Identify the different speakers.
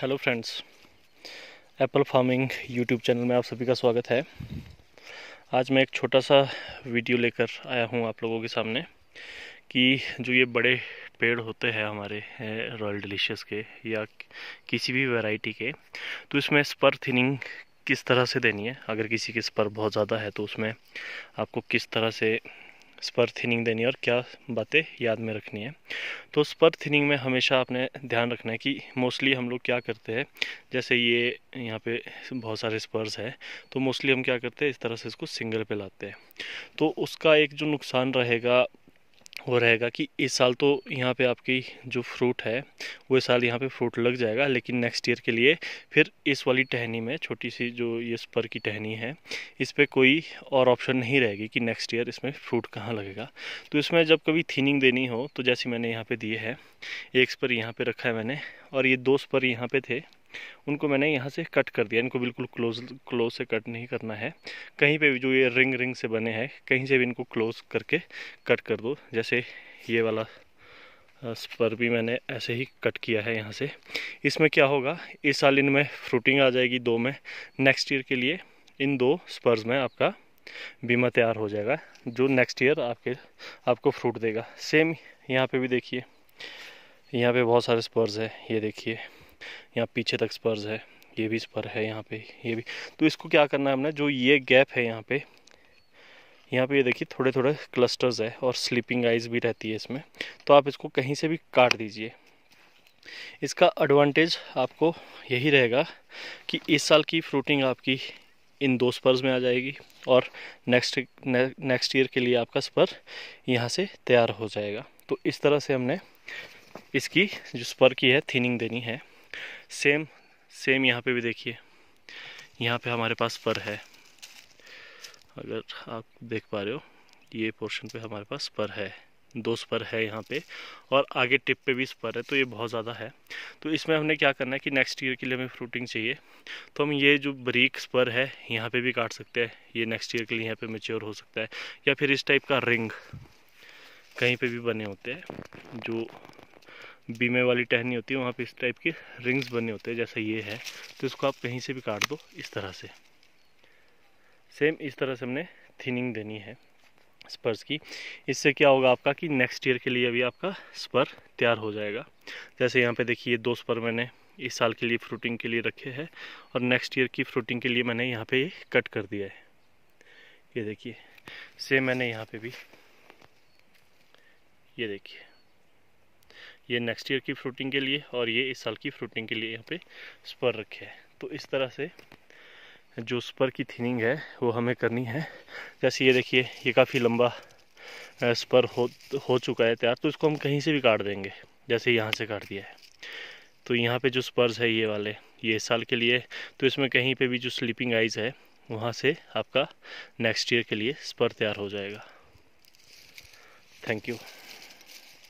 Speaker 1: hello friends apple farming YouTube channel में आप सभी का स्वागत है आज मैं एक छोटा सा वीडियो लेकर आया हूँ आप लोगों के सामने कि जो ये बड़े पेड़ होते हैं हमारे रॉयल डिलीशियस के या किसी भी वैरायटी के तो इसमें स्पर थिनिंग किस तरह से देनी है अगर किसी के स्पर बहुत ज़्यादा है तो उसमें आपको किस तरह से स्पर थिनिंग देनी है और क्या बातें याद में रखनी है तो स्पर थिनिंग में हमेशा आपने ध्यान रखना है कि मोस्टली हम लोग क्या करते हैं जैसे ये यहाँ पे बहुत सारे स्पर्स हैं तो मोस्टली हम क्या करते हैं इस तरह से इसको सिंगल पे लाते हैं तो उसका एक जो नुकसान रहेगा वो रहेगा कि इस साल तो यहाँ पे आपकी जो फ्रूट है वो इस साल यहाँ पे फ्रूट लग जाएगा लेकिन नेक्स्ट ईयर के लिए फिर इस वाली टहनी में छोटी सी जो ये स्पर की टहनी है इस पर कोई और ऑप्शन नहीं रहेगी कि नेक्स्ट ईयर इसमें फ्रूट कहाँ लगेगा तो इसमें जब कभी थीनिंग देनी हो तो जैसे मैंने यहाँ पर दिए है एक स्पर यहाँ पर रखा है मैंने और ये दो स्पर यहाँ पर थे उनको मैंने यहाँ से कट कर दिया इनको बिल्कुल क्लोज क्लोज से कट नहीं करना है कहीं पे भी जो ये रिंग रिंग से बने हैं कहीं से भी इनको क्लोज करके कट कर दो जैसे ये वाला पर भी मैंने ऐसे ही कट किया है यहाँ से इसमें क्या होगा इस साल इनमें फ्रूटिंग आ जाएगी दो में नेक्स्ट ईयर के लिए इन दो स्पर्स में आपका बीमा तैयार हो जाएगा जो नेक्स्ट ईयर आपके आपको फ्रूट देगा सेम यहाँ पे भी देखिए यहाँ पे बहुत सारे स्पर्स है ये देखिए यहाँ पीछे तक स्पर्स है ये भी स्पर है यहाँ पे ये भी तो इसको क्या करना है हमने जो ये गैप है यहाँ पे यहाँ पे ये देखिए थोड़े थोड़े क्लस्टर्स है और स्लीपिंग आइज भी रहती है इसमें तो आप इसको कहीं से भी काट दीजिए इसका एडवांटेज आपको यही रहेगा कि इस साल की फ्रूटिंग आपकी इन दो स्पर्स में आ जाएगी और नेक्स्ट ने, नेक्स्ट ईयर के लिए आपका स्पर यहाँ से तैयार हो जाएगा तो इस तरह से हमने इसकी जो स्पर की है थीनिंग देनी है सेम सेम यहाँ पे भी देखिए यहाँ पे हमारे पास पर है अगर आप देख पा रहे हो ये पोर्शन पे हमारे पास पर है दो स्पर है यहाँ पे और आगे टिप पे भी स्पर है तो ये बहुत ज़्यादा है तो इसमें हमने क्या करना है कि नेक्स्ट ईयर के लिए हमें फ्रूटिंग चाहिए तो हम ये जो बरीक स्पर है यहाँ पे भी काट सकते हैं ये नेक्स्ट ईयर के लिए यहाँ पे मेच्योर हो सकता है या फिर इस टाइप का रिंग कहीं पे भी बने होते हैं जो बीमे वाली टहनी होती है वहाँ पे इस टाइप के रिंग्स बने होते हैं जैसा ये है तो इसको आप कहीं से भी काट दो इस तरह से सेम इस तरह से हमने थिनिंग देनी है स्पर्स की इससे क्या होगा आपका कि नेक्स्ट ईयर के लिए अभी आपका स्पर तैयार हो जाएगा जैसे यहाँ पे देखिए दो स्पर मैंने इस साल के लिए फ्रूटिंग के लिए रखे हैं और नेक्स्ट ईयर की फ्रूटिंग के लिए मैंने यहाँ पे कट कर दिया है ये देखिए सेम मैंने यहाँ पे भी ये देखिए ये नेक्स्ट ईयर की फ्रूटिंग के लिए और ये इस साल की फ्रूटिंग के लिए यहाँ पे स्पर रखे हैं तो इस तरह से जो स्पर की थिनिंग है वो हमें करनी है जैसे ये देखिए ये काफ़ी लंबा स्पर हो हो चुका है तैयार तो इसको हम कहीं से भी काट देंगे जैसे यहाँ से काट दिया है तो यहाँ पे जो स्पर्स है ये वाले ये इस साल के लिए तो इसमें कहीं पे भी जो स्लीपिंग आइज है वहाँ से आपका नेक्स्ट ईयर के लिए स्पर तैयार हो जाएगा थैंक यू